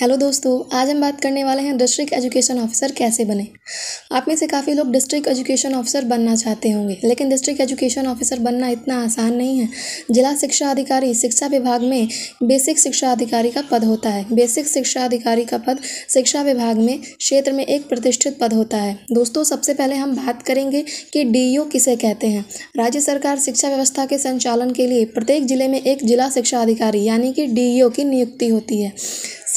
hello दोस्तों आज हम बात करने वाले हैं डिस्ट्रिक्ट एजुकेशन ऑफिसर कैसे बने आप में से काफ़ी लोग डिस्ट्रिक्ट एजुकेशन ऑफिसर बनना चाहते होंगे लेकिन डिस्ट्रिक्ट एजुकेशन ऑफिसर बनना इतना आसान नहीं है जिला शिक्षा अधिकारी शिक्षा विभाग में बेसिक शिक्षा अधिकारी का पद होता है बेसिक शिक्षा अधिकारी का पद शिक्षा विभाग में क्षेत्र में एक प्रतिष्ठित पद होता है दोस्तों सबसे पहले हम बात करेंगे कि डी किसे कहते हैं राज्य सरकार शिक्षा व्यवस्था के संचालन के लिए प्रत्येक जिले में एक जिला शिक्षा अधिकारी यानी कि डी की नियुक्ति होती है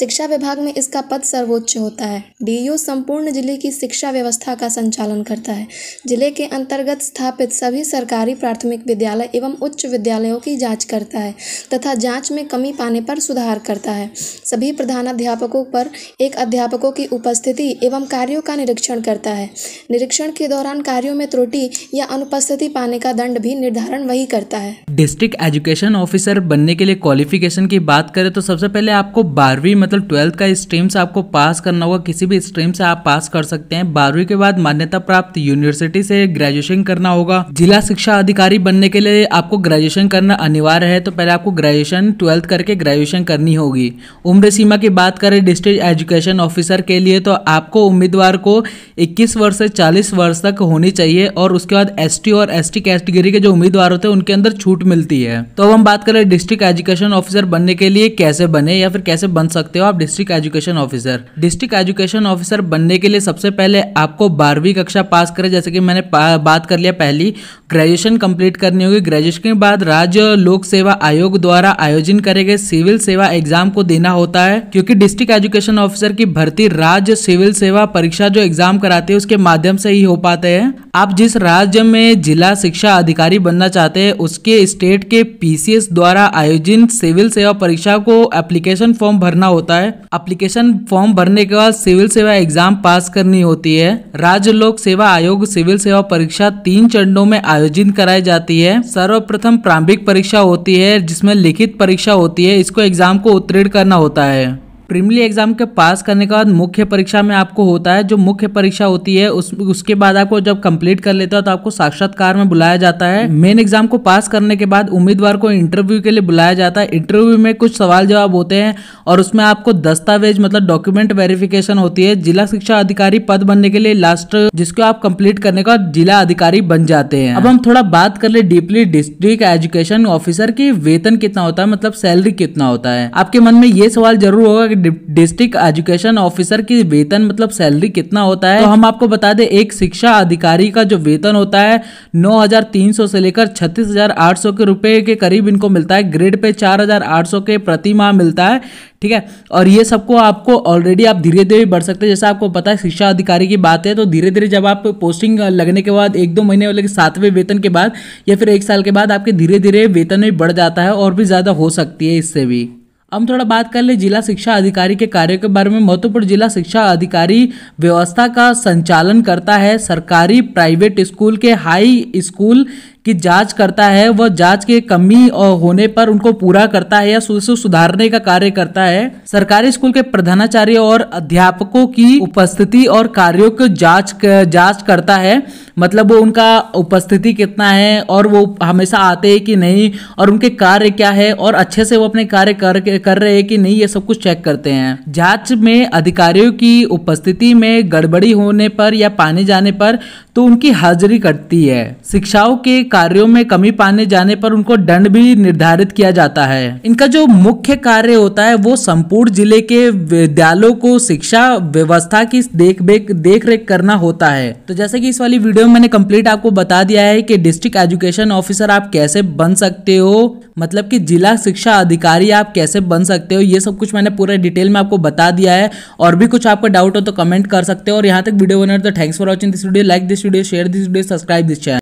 शिक्षा विभाग में इसका पद सर्वोच्च होता है डी संपूर्ण जिले की शिक्षा व्यवस्था का संचालन करता है जिले के अंतर्गत स्थापित सभी सरकारी प्राथमिक विद्यालय एवं उच्च विद्यालयों की जांच करता है तथा जांच में कमी पाने पर सुधार करता है सभी प्रधानाध्यापकों पर एक अध्यापकों की उपस्थिति एवं कार्यों का निरीक्षण करता है निरीक्षण के दौरान कार्यों में त्रुटि या अनुपस्थिति पाने का दंड भी निर्धारण वही करता है डिस्ट्रिक्ट एजुकेशन ऑफिसर बनने के लिए क्वालिफिकेशन की बात करें तो सबसे पहले आपको बारहवीं मतलब ट्वेल्थ का स्ट्रीम से आपको पास करना होगा किसी भी स्ट्रीम से आप पास कर सकते हैं बारहवीं के बाद मान्यता प्राप्त यूनिवर्सिटी से ग्रेजुएशन करना होगा जिला शिक्षा अधिकारी बनने के लिए आपको ग्रेजुएशन करना अनिवार्य है तो पहले आपको ग्रेजुएशन ट्वेल्थ करके ग्रेजुएशन करनी होगी उम्र सीमा की बात करें डिस्ट्रिक्ट एजुकेशन ऑफिसर के लिए तो आपको उम्मीदवार को इक्कीस वर्ष से चालीस वर्ष तक होनी चाहिए और उसके बाद एस और एस टी कैटेगरी के जो उम्मीदवार होते हैं उनके अंदर छूट मिलती है तो अब हम बात करें डिस्ट्रिक्ट एजुकेशन ऑफिसर बनने के लिए कैसे बने या फिर कैसे बन सकते सकते हो आप district education officer district education officer बनने के लिए सबसे पहले आपको बारहवीं कक्षा पास करें जैसे कि मैंने बात कर लिया पहली ग्रेजुएशन कंप्लीट करनी होगी ग्रेजुएशन के बाद राज्य लोक सेवा आयोग द्वारा आयोजन करे गए सिविल सेवा एग्जाम को देना होता है क्योंकि डिस्ट्रिक्ट एजुकेशन ऑफिसर की भर्ती राज्य सिविल सेवा परीक्षा जो एग्जाम कराती है उसके माध्यम से ही हो पाते हैं आप जिस राज्य में जिला शिक्षा अधिकारी बनना चाहते हैं उसके स्टेट के पीसीएस द्वारा आयोजित सिविल सेवा परीक्षा को एप्लीकेशन फॉर्म भरना होता होता है अप्लीकेशन फॉर्म भरने के बाद सिविल सेवा एग्जाम पास करनी होती है राज्य लोक सेवा आयोग सिविल सेवा परीक्षा तीन चरणों में आयोजित कराई जाती है सर्वप्रथम प्रारंभिक परीक्षा होती है जिसमें लिखित परीक्षा होती है इसको एग्जाम को उत्तीर्ण करना होता है प्रीमली एग्जाम के पास करने के बाद मुख्य परीक्षा में आपको होता है जो मुख्य परीक्षा होती है उस उसके बाद आपको जब कंप्लीट कर लेते हो तो आपको साक्षात्कार में बुलाया जाता है मेन एग्जाम को पास करने के बाद उम्मीदवार को इंटरव्यू के लिए बुलाया जाता है इंटरव्यू में कुछ सवाल जवाब होते हैं और उसमें आपको दस्तावेज मतलब डॉक्यूमेंट वेरिफिकेशन होती है जिला शिक्षा अधिकारी पद बनने के लिए लास्ट जिसको आप कंप्लीट करने का जिला अधिकारी बन जाते हैं अब हम थोड़ा बात कर ले डीपली डिस्ट्रिक्ट एजुकेशन ऑफिसर की वेतन कितना होता है मतलब सैलरी कितना होता है आपके मन में ये सवाल जरूर होगा कि डिस्ट्रिक्ट एजुकेशन ऑफिसर की वेतन मतलब सैलरी कितना होता है तो हम आपको बता दें एक शिक्षा अधिकारी का जो वेतन होता है 9,300 से लेकर 36,800 के रुपए के करीब इनको मिलता है ग्रेड पे 4,800 के प्रति माह मिलता है ठीक है और ये सबको आपको ऑलरेडी आप धीरे धीरे बढ़ सकते हैं जैसा आपको पता है शिक्षा अधिकारी की बात है तो धीरे धीरे जब आप पोस्टिंग लगने के बाद एक दो महीने वाले सातवें वेतन के बाद या फिर एक साल के बाद आपके धीरे धीरे वेतन भी बढ़ जाता है और भी ज़्यादा हो सकती है इससे भी हम थोड़ा बात कर ले जिला शिक्षा अधिकारी के कार्य के बारे में महत्वपूर्ण जिला शिक्षा अधिकारी व्यवस्था का संचालन करता है सरकारी प्राइवेट स्कूल के हाई स्कूल कि जांच करता है वह जांच के कमी होने पर उनको पूरा करता है या सुधारने का कार्य करता है सरकारी स्कूल के प्रधानाचार्य और अध्यापकों की उपस्थिति और कार्यों को जांच जांच करता है मतलब वो उनका उपस्थिति कितना है और वो हमेशा आते हैं कि नहीं और उनके कार्य क्या है और अच्छे से वो अपने कार्य कर कर रहे हैं कि नहीं ये सब कुछ चेक करते हैं जांच में अधिकारियों की उपस्थिति में गड़बड़ी होने पर या पाने जाने पर तो उनकी हाजिरी करती है शिक्षाओं के कार्यों में कमी पाने जाने पर उनको दंड भी निर्धारित किया जाता है इनका जो मुख्य कार्य होता है वो संपूर्ण जिले के विद्यालयों को शिक्षा व्यवस्था की देख देख रेख करना होता है तो जैसे कि इस वाली वीडियो में मैंने कंप्लीट आपको बता दिया है कि डिस्ट्रिक्ट एजुकेशन ऑफिसर आप कैसे बन सकते हो मतलब कि जिला शिक्षा अधिकारी आप कैसे बन सकते हो ये सब कुछ मैंने पूरा डिटेल में आपको बता दिया है और भी कुछ आपका डाउट हो तो कमेंट कर सकते हो और यहाँ तक वीडियो बना तो thanks for watching this video like this video share this video subscribe this channel